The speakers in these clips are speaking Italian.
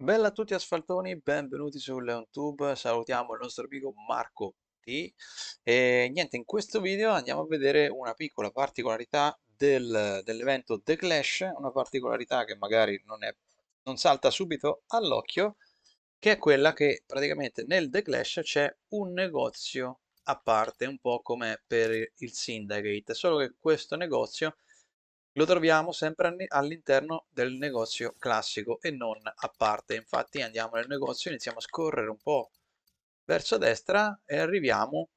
Bella a tutti asfaltoni, benvenuti su LeonTube, salutiamo il nostro amico Marco T e niente, in questo video andiamo a vedere una piccola particolarità del, dell'evento The Clash, una particolarità che magari non, è, non salta subito all'occhio, che è quella che praticamente nel The Clash c'è un negozio a parte, un po' come per il Syndicate, solo che questo negozio lo troviamo sempre all'interno del negozio classico e non a parte. Infatti andiamo nel negozio, iniziamo a scorrere un po' verso destra e arriviamo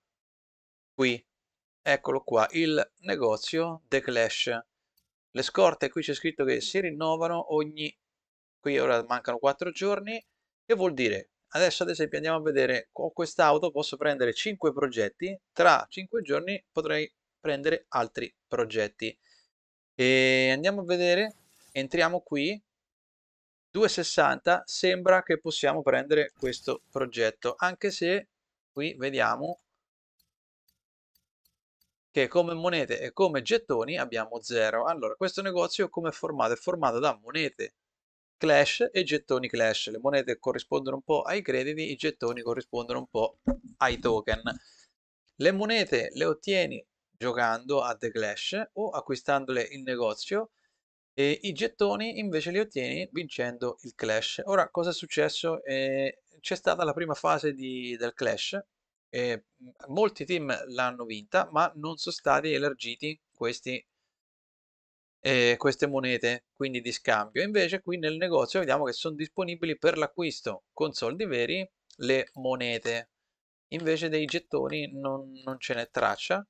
qui. Eccolo qua, il negozio The Clash. Le scorte qui c'è scritto che si rinnovano ogni... qui ora mancano 4 giorni, che vuol dire? Adesso ad esempio andiamo a vedere, con quest'auto posso prendere 5 progetti, tra 5 giorni potrei prendere altri progetti. E andiamo a vedere, entriamo qui, 260 sembra che possiamo prendere questo progetto, anche se qui vediamo che come monete e come gettoni abbiamo zero Allora, questo negozio come è formato? È formato da monete Clash e gettoni Clash. Le monete corrispondono un po' ai crediti, i gettoni corrispondono un po' ai token. Le monete le ottieni giocando a The Clash o acquistandole in negozio e i gettoni invece li ottieni vincendo il Clash. Ora cosa è successo? Eh, c'è stata la prima fase di, del Clash, eh, molti team l'hanno vinta ma non sono stati elargiti questi, eh, queste monete quindi di scambio. Invece qui nel negozio vediamo che sono disponibili per l'acquisto con soldi veri le monete. Invece dei gettoni non, non ce n'è traccia,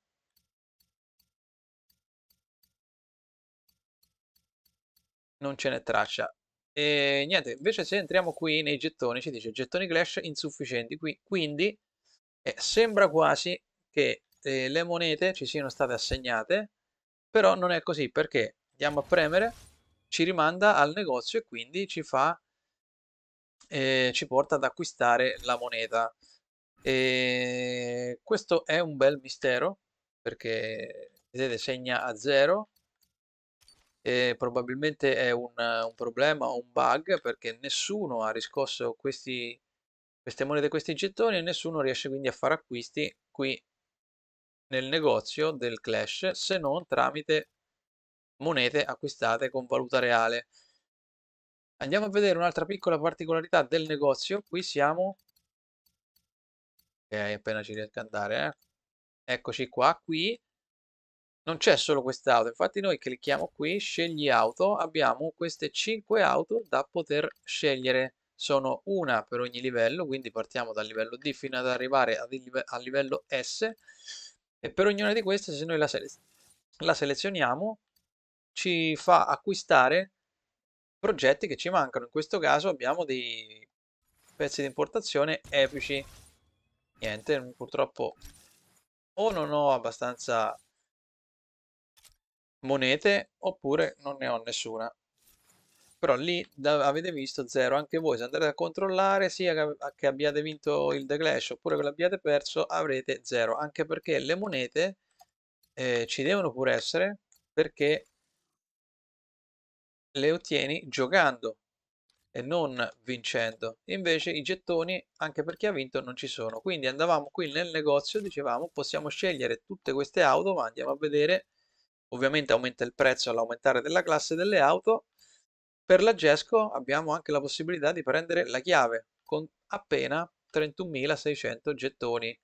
non ce n'è traccia. E niente, invece se entriamo qui nei gettoni, ci dice gettoni Clash insufficienti, qui, quindi eh, sembra quasi che eh, le monete ci siano state assegnate, però non è così perché andiamo a premere, ci rimanda al negozio e quindi ci fa... Eh, ci porta ad acquistare la moneta. E questo è un bel mistero perché vedete segna a 0 eh, probabilmente è un, un problema o un bug perché nessuno ha riscosso questi, queste monete, questi gettoni e nessuno riesce quindi a fare acquisti qui nel negozio del Clash se non tramite monete acquistate con valuta reale. Andiamo a vedere un'altra piccola particolarità del negozio. Qui siamo... Ok, appena ci riesco ad andare. Eh. Eccoci qua. Qui non c'è solo quest'auto infatti noi clicchiamo qui scegli auto abbiamo queste 5 auto da poter scegliere sono una per ogni livello quindi partiamo dal livello D fino ad arrivare al livello S e per ognuna di queste se noi la, selez la selezioniamo ci fa acquistare progetti che ci mancano in questo caso abbiamo dei pezzi di importazione epici niente purtroppo o non ho abbastanza monete oppure non ne ho nessuna però lì da, avete visto 0 anche voi se andrete a controllare sia che, che abbiate vinto il The Clash oppure che l'abbiate perso avrete 0 anche perché le monete eh, ci devono pure essere perché le ottieni giocando e non vincendo invece i gettoni anche per chi ha vinto non ci sono quindi andavamo qui nel negozio dicevamo possiamo scegliere tutte queste auto ma andiamo a vedere ovviamente aumenta il prezzo all'aumentare della classe delle auto, per la GESCO abbiamo anche la possibilità di prendere la chiave con appena 31.600 gettoni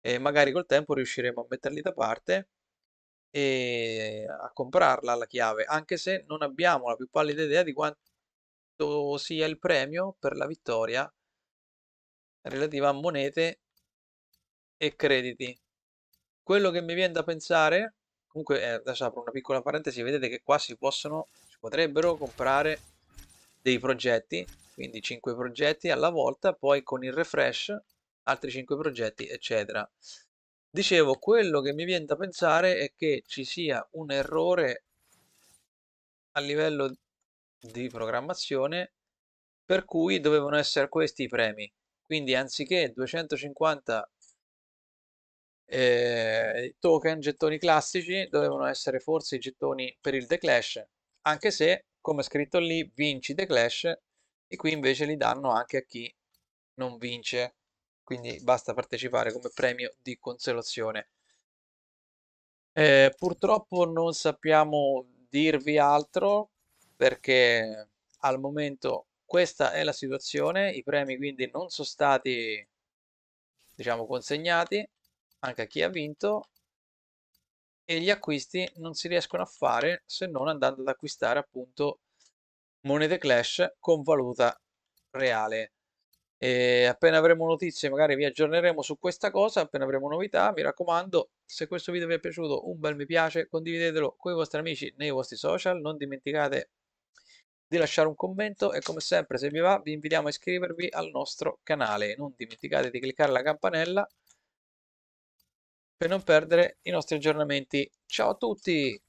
e magari col tempo riusciremo a metterli da parte e a comprarla la chiave, anche se non abbiamo la più pallida idea di quanto sia il premio per la vittoria relativa a monete e crediti. Quello che mi viene da pensare Comunque, eh, adesso apro una piccola parentesi, vedete che qua si possono, si potrebbero comprare dei progetti, quindi 5 progetti alla volta, poi con il refresh altri 5 progetti, eccetera. Dicevo, quello che mi viene da pensare è che ci sia un errore a livello di programmazione per cui dovevano essere questi i premi. Quindi anziché 250 eh, token, gettoni classici, dovevano essere forse i gettoni per il The Clash, anche se, come scritto lì, vinci The Clash e qui invece li danno anche a chi non vince, quindi basta partecipare come premio di consolazione. Eh, purtroppo non sappiamo dirvi altro perché al momento questa è la situazione, i premi quindi non sono stati diciamo consegnati anche a chi ha vinto e gli acquisti non si riescono a fare se non andando ad acquistare appunto monete clash con valuta reale e appena avremo notizie magari vi aggiorneremo su questa cosa appena avremo novità mi raccomando se questo video vi è piaciuto un bel mi piace condividetelo con i vostri amici nei vostri social non dimenticate di lasciare un commento e come sempre se vi va vi invitiamo a iscrivervi al nostro canale non dimenticate di cliccare la campanella per non perdere i nostri aggiornamenti. Ciao a tutti!